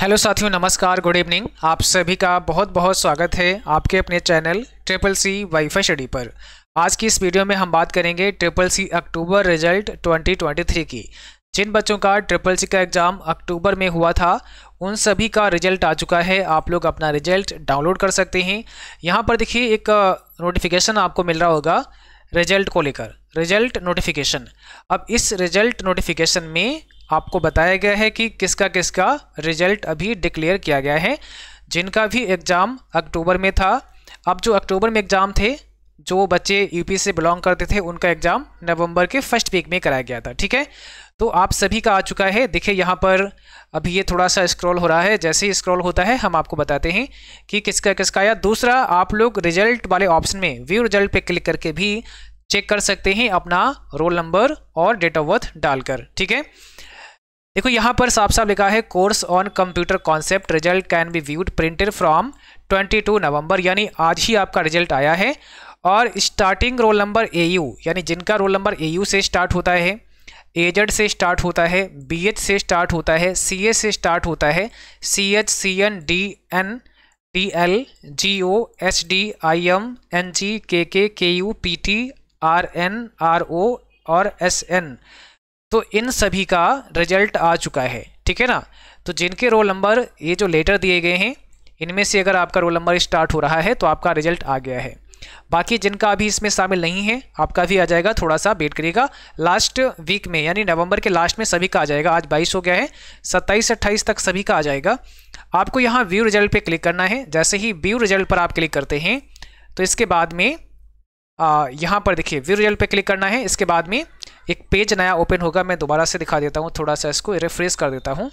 hello साथियों नमस्कार good evening आप सभी का बहुत बहुत स्वागत है आपके अपने channel triple C wifi study पर आज की इस वीडियो में हम बात करेंगे ट्रिपल सी अक्टूबर रिजल्ट 2023 की जिन बच्चों का ट्रिपल सी का एग्ज़ाम अक्टूबर में हुआ था उन सभी का रिजल्ट आ चुका है आप लोग अपना रिजल्ट डाउनलोड कर सकते हैं यहाँ पर देखिए एक नोटिफिकेशन आपको मिल रहा होगा रिजल्ट को लेकर रिजल्ट नोटिफिकेशन अब इस रिजल्ट नोटिफिकेशन में आपको बताया गया है कि किसका किसका रिजल्ट अभी डिक्लेयर किया गया है जिनका भी एग्ज़ाम अक्टूबर में था अब जो अक्टूबर में एग्ज़ाम थे जो बच्चे यूपी से बिलोंग करते थे उनका एग्ज़ाम नवंबर के फर्स्ट वीक में कराया गया था ठीक है तो आप सभी का आ चुका है देखिए यहाँ पर अभी ये थोड़ा सा स्क्रॉल हो रहा है जैसे ही स्क्रॉल होता है हम आपको बताते हैं कि किसका किसका या दूसरा आप लोग रिजल्ट वाले ऑप्शन में व्यू रिजल्ट पे क्लिक करके भी चेक कर सकते हैं अपना रोल नंबर और डेट ऑफ बर्थ डालकर ठीक है देखो यहाँ पर साफ साफ लिखा है course on computer concept result can be viewed printed from 22 November यानी आज ही आपका रिजल्ट आया है और स्टार्टिंग रोल नंबर ए यानी जिनका रोल नंबर ए से स्टार्ट होता है एजड से स्टार्ट होता है बी से स्टार्ट होता है सी से स्टार्ट होता है C H C N D N T L G O H D I M N G K K K U P T R N R O और एस एन तो इन सभी का रिजल्ट आ चुका है ठीक है ना तो जिनके रोल नंबर ये जो लेटर दिए गए हैं इनमें से अगर आपका रोल नंबर स्टार्ट हो रहा है तो आपका रिजल्ट आ गया है बाकी जिनका अभी इसमें शामिल नहीं है आपका भी आ जाएगा थोड़ा सा वेट करिएगा लास्ट वीक में यानी नवंबर के लास्ट में सभी का आ जाएगा आज 22 हो गया है 27 28 तक सभी का आ जाएगा आपको यहाँ व्यू रिजल्ट पे क्लिक करना है जैसे ही व्यू रिजल्ट पर आप क्लिक करते हैं तो इसके बाद में यहाँ पर देखिए व्यू रिजल्ट पर क्लिक करना है इसके बाद में एक पेज नया ओपन होगा मैं दोबारा से दिखा देता हूँ थोड़ा सा इसको रिफ्रेश कर देता हूँ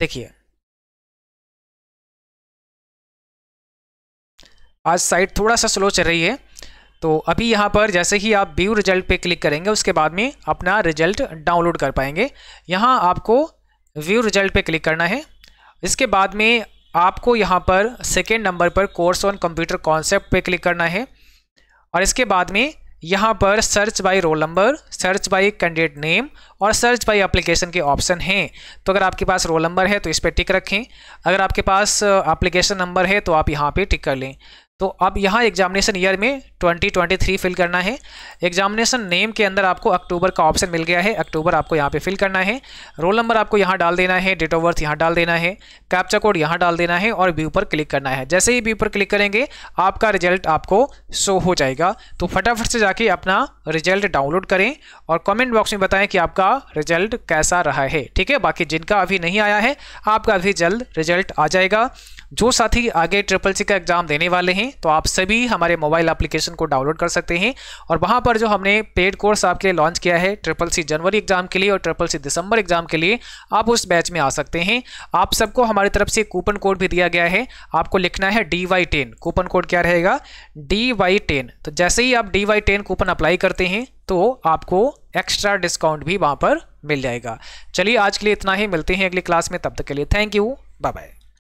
देखिए आज साइट थोड़ा सा स्लो चल रही है तो अभी यहाँ पर जैसे ही आप व्यू रिजल्ट पे क्लिक करेंगे उसके बाद में अपना रिजल्ट डाउनलोड कर पाएंगे यहाँ आपको व्यू रिजल्ट पे क्लिक करना है इसके बाद में आपको यहाँ पर सेकेंड नंबर पर कोर्स ऑन कंप्यूटर कॉन्सेप्ट पे क्लिक करना है और इसके बाद में यहाँ पर search by roll number search by candidate name और सर्च बाय एप्लीकेशन के ऑप्शन हैं तो अगर आपके पास रोल नंबर है तो इस पर टिक रखें अगर आपके पास एप्लीकेशन नंबर है तो आप यहाँ पे टिक कर लें तो अब यहाँ एग्जामिनेशन ईयर में 2023 फिल करना है एग्जामिनेशन नेम के अंदर आपको अक्टूबर का ऑप्शन मिल गया है अक्टूबर आपको यहाँ पे फिल करना है रोल नंबर आपको यहाँ डाल देना है डेट ऑफ बर्थ यहाँ डाल देना है कैप्चा कोड यहाँ डाल देना है और व्यू पर क्लिक करना है जैसे ही व्यू पर क्लिक करेंगे आपका रिजल्ट आपको शो हो जाएगा तो फटाफट से जाके अपना रिजल्ट डाउनलोड करें और कमेंट बॉक्स में बताएं कि आपका रिजल्ट कैसा रहा है ठीक है बाकी जिनका अभी नहीं आया है आपका अभी जल्द रिजल्ट आ जाएगा जो साथी आगे ट्रिपल सी का एग्ज़ाम देने वाले हैं तो आप सभी हमारे मोबाइल एप्लीकेशन एप्लीकेशन को डाउनलोड कर सकते हैं और वहाँ पर जो हमने पेड कोर्स आपके लिए लॉन्च किया है ट्रिपल सी जनवरी एग्जाम के लिए और ट्रिपल सी दिसंबर एग्जाम के लिए आप उस बैच में आ सकते हैं आप सबको हमारी तरफ से कूपन कोड भी दिया गया है आपको लिखना है D Y ten coupon code क्या रहेगा डी वाई टेन तो जैसे ही आप D Y ten coupon apply करते हैं तो आपको एक्स्ट्रा डिस्काउंट भी वहाँ पर मिल जाएगा चलिए आज के लिए इतना ही मिलते हैं अगली क्लास में तब तक के लिए थैंक यू बाय बाय